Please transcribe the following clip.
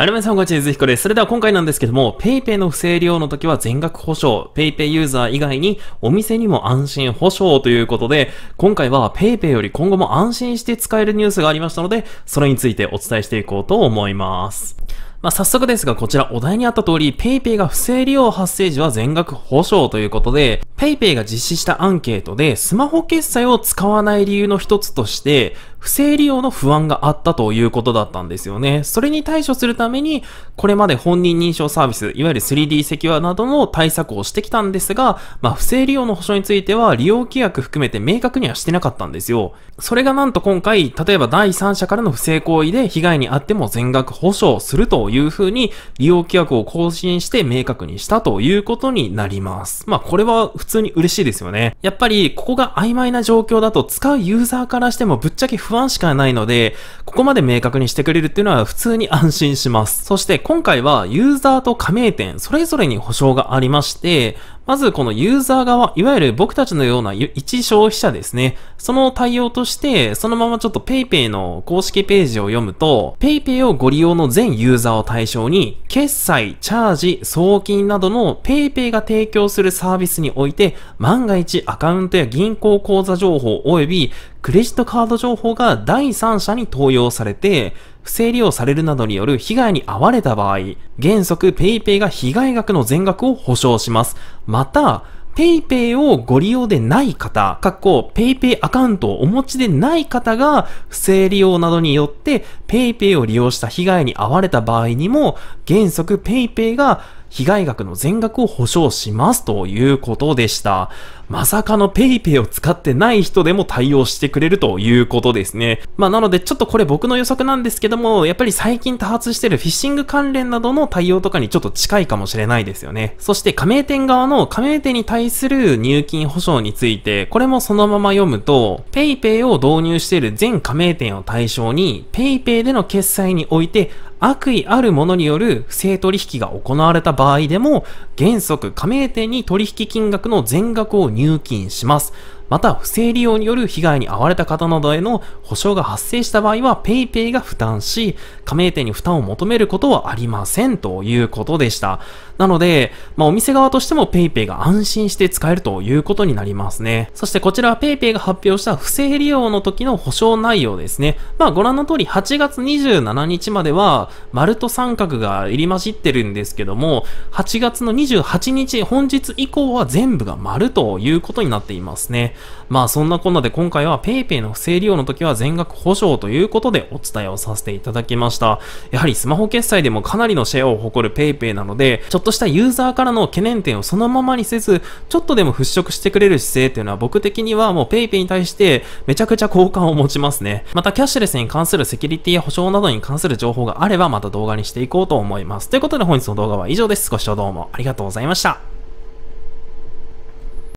あ皆さん、こんにちは。ゆずひこです。それでは今回なんですけども、PayPay の不正利用の時は全額保証。PayPay ユーザー以外にお店にも安心保証ということで、今回は PayPay より今後も安心して使えるニュースがありましたので、それについてお伝えしていこうと思います。まあ、早速ですが、こちらお題にあった通り、PayPay が不正利用発生時は全額保証ということで、PayPay が実施したアンケートで、スマホ決済を使わない理由の一つとして、不正利用の不安があったということだったんですよね。それに対処するために、これまで本人認証サービス、いわゆる 3D セキュアなどの対策をしてきたんですが、まあ、不正利用の保証については、利用規約含めて明確にはしてなかったんですよ。それがなんと今回、例えば第三者からの不正行為で被害に遭っても全額保証するとというふうに利用規約を更新して明確にしたということになります。まあこれは普通に嬉しいですよね。やっぱりここが曖昧な状況だと使うユーザーからしてもぶっちゃけ不安しかないので、ここまで明確にしてくれるっていうのは普通に安心します。そして今回はユーザーと加盟店それぞれに保証がありまして、まずこのユーザー側、いわゆる僕たちのような一消費者ですね。その対応として、そのままちょっと PayPay の公式ページを読むと、PayPay をご利用の全ユーザーを対象に、決済、チャージ、送金などの PayPay が提供するサービスにおいて、万が一アカウントや銀行口座情報及びクレジットカード情報が第三者に登用されて、不正利用されるなどによる被害に遭われた場合、原則 PayPay が被害額の全額を保証します。また、PayPay をご利用でない方、かっこ PayPay アカウントをお持ちでない方が不正利用などによって PayPay を利用した被害に遭われた場合にも原則 PayPay が被害額の全額を保証しますということでした。まさかの PayPay を使ってない人でも対応してくれるということですね。まあなのでちょっとこれ僕の予測なんですけども、やっぱり最近多発してるフィッシング関連などの対応とかにちょっと近いかもしれないですよね。そして加盟店側の加盟店に対する入金保証について、これもそのまま読むと、PayPay を導入している全加盟店を対象に、PayPay での決済において悪意あるものによる不正取引が行われた場合でも、原則加盟店に取引金額の全額を入金します。また不正利用による被害に遭われた方などへの保証が発生した場合は PayPay が負担し、加盟店に負担を求めることはありませんということでした。なので、まあ、お店側としても PayPay が安心して使えるということになりますね。そしてこちらは PayPay が発表した不正利用の時の保証内容ですね。まあご覧の通り8月27日までは丸と三角が入り混じってるんですけども、8月の28日本日以降は全部が丸ということになっていますね。まあそんなこんなで今回は PayPay の不正利用の時は全額保証ということでお伝えをさせていただきました。やはりスマホ決済でもかなりのシェアを誇る PayPay なので、ちょっとしたユーザーからの懸念点をそのままにせず、ちょっとでも払拭してくれる姿勢っていうのは僕的にはもう PayPay に対してめちゃくちゃ好感を持ちますね。またキャッシュレスに関するセキュリティや保証などに関する情報があればまた動画にしていこうと思います。ということで本日の動画は以上です。ご視聴どうもありがとうございました。